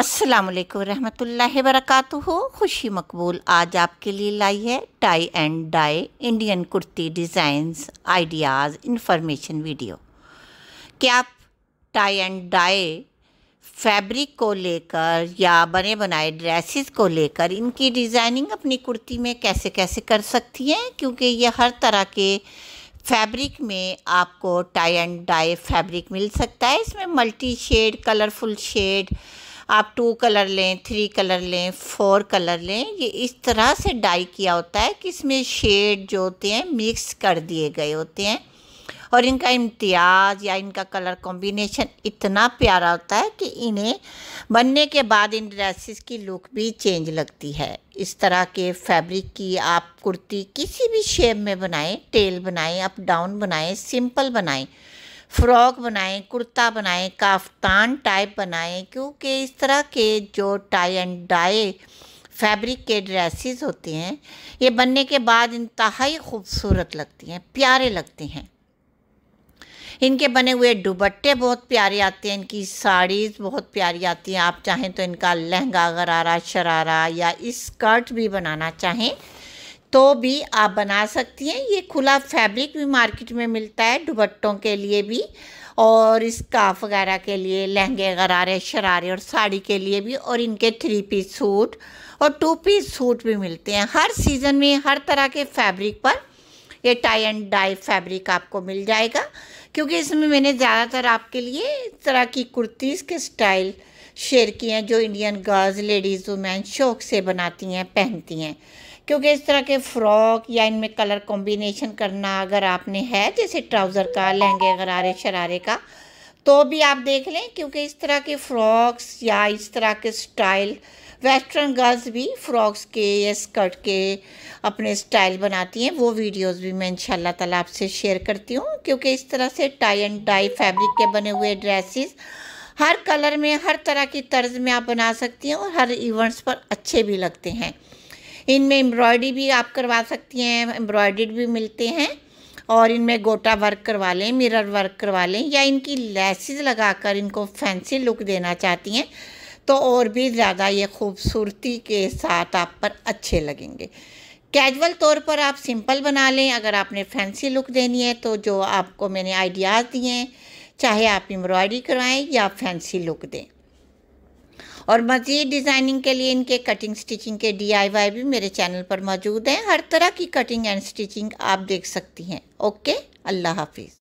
अस्सलाम वालेकुम रहमतुल्लाहि वरकatuhu खुशी मकबूल आज आपके लिए लाई है tie and dye Indian kurti designs ideas information video क्या आप टाई एंड डाई फैब्रिक को लेकर या बने बनाए ड्रेसेस को लेकर इनकी डिज़ाइनिंग अपनी कुर्ती में कैसे कैसे कर सकती हैं क्योंकि ये हर तरह के फैब्रिक में आपको टाई एंड डाई फैब्रिक मिल सकता है इसमें मल्टी शेड कलरफुल शेड आप टू कलर लें थ्री कलर लें फोर कलर लें ये इस तरह से डाई किया होता है कि इसमें शेड जो होते हैं मिक्स कर दिए गए होते हैं और इनका इम्तियाज़ या इनका कलर कॉम्बिनेशन इतना प्यारा होता है कि इन्हें बनने के बाद इन ड्रेसेस की लुक भी चेंज लगती है इस तरह के फैब्रिक की आप कुर्ती किसी भी शेप में बनाएं टेल बनाएं अप डाउन बनाएं सिंपल बनाएं फ्रॉक बनाएं कुर्ता बनाएं काफ्तान टाइप बनाएं क्योंकि इस तरह के जो टाई एंड डाई फैब्रिक के ड्रेसेस होते हैं ये बनने के बाद इंतहाई खूबसूरत लगती हैं प्यारे लगते हैं इनके बने हुए दुबट्टे बहुत प्यारे आते हैं इनकी साड़ीज़ बहुत प्यारी आती हैं आप चाहें तो इनका लहंगा गरारा शरारा या स्कर्ट भी बनाना चाहें तो भी आप बना सकती हैं ये खुला फैब्रिक भी मार्केट में मिलता है दुबट्टों के लिए भी और स्काफ वगैरह के लिए लहंगे गरारे शरारे और साड़ी के लिए भी और इनके थ्री पीस सूट और टू पीस सूट भी मिलते हैं हर सीज़न में हर तरह के फैब्रिक पर ये टाई एंड डाई फैब्रिक आपको मिल जाएगा क्योंकि इसमें मैंने ज़्यादातर आपके लिए इस तरह की कुर्तीज़ के स्टाइल शेयर की हैं जो इंडियन गर्ल्स लेडीज़ वुमेन शौक से बनाती हैं पहनती हैं क्योंकि इस तरह के फ्रॉक या इनमें कलर कॉम्बिनेशन करना अगर आपने है जैसे ट्राउज़र का लहंगे गरारे शरारे का तो भी आप देख लें क्योंकि इस तरह के फ्रॉक्स या इस तरह के स्टाइल वेस्टर्न गर्ल्स भी फ्रॉक्स के या स्कर्ट के अपने स्टाइल बनाती हैं वो वीडियोस भी मैं इंशाल्लाह ताला आपसे शेयर करती हूँ क्योंकि इस तरह से टाई एंड डाई फैब्रिक के बने हुए ड्रेसेस हर कलर में हर तरह की तर्ज में आप बना सकती हैं और हर इवेंट्स पर अच्छे भी लगते हैं इनमें एम्ब्रॉयडरी भी आप करवा सकती हैं एम्ब्रॉयड्रीड भी मिलते हैं और इनमें गोटा वर्क करवा लें मिरर वर्क करवा लें या इनकी लगा लगाकर इनको फैंसी लुक देना चाहती हैं तो और भी ज़्यादा ये खूबसूरती के साथ आप पर अच्छे लगेंगे कैजुअल तौर पर आप सिंपल बना लें अगर आपने फैंसी लुक देनी है तो जो आपको मैंने आइडियाज़ दिए हैं चाहे आप एम्ब्रॉयडरी करवाएं या फैंसी लुक दें और मज़ीद डिज़ाइनिंग के लिए इनके कटिंग स्टिचिंग के डीआईवाई भी मेरे चैनल पर मौजूद हैं हर तरह की कटिंग एंड स्टिचिंग आप देख सकती हैं ओके अल्लाह हाफिज़